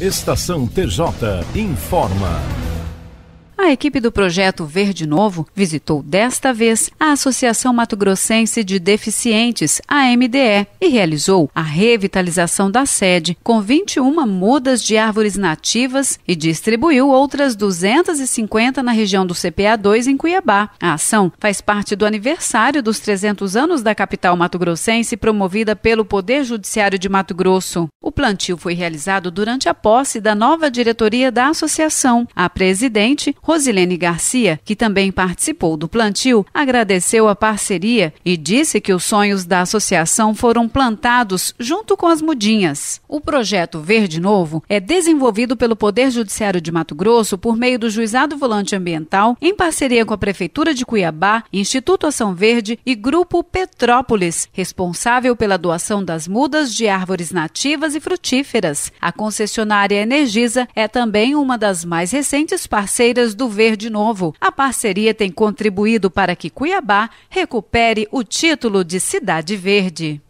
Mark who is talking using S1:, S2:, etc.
S1: Estação TJ informa. A equipe do projeto Verde Novo visitou desta vez a Associação Mato Grossense de Deficientes, AMDE, e realizou a revitalização da sede com 21 mudas de árvores nativas e distribuiu outras 250 na região do CPA2 em Cuiabá. A ação faz parte do aniversário dos 300 anos da capital mato-grossense promovida pelo Poder Judiciário de Mato Grosso. O plantio foi realizado durante a posse da nova diretoria da associação. A presidente Rosilene Garcia, que também participou do plantio, agradeceu a parceria e disse que os sonhos da associação foram plantados junto com as mudinhas. O projeto Verde Novo é desenvolvido pelo Poder Judiciário de Mato Grosso por meio do Juizado Volante Ambiental, em parceria com a Prefeitura de Cuiabá, Instituto Ação Verde e Grupo Petrópolis, responsável pela doação das mudas de árvores nativas e frutíferas. A concessionária Energisa é também uma das mais recentes parceiras do Verde Novo. A parceria tem contribuído para que Cuiabá recupere o título de Cidade Verde.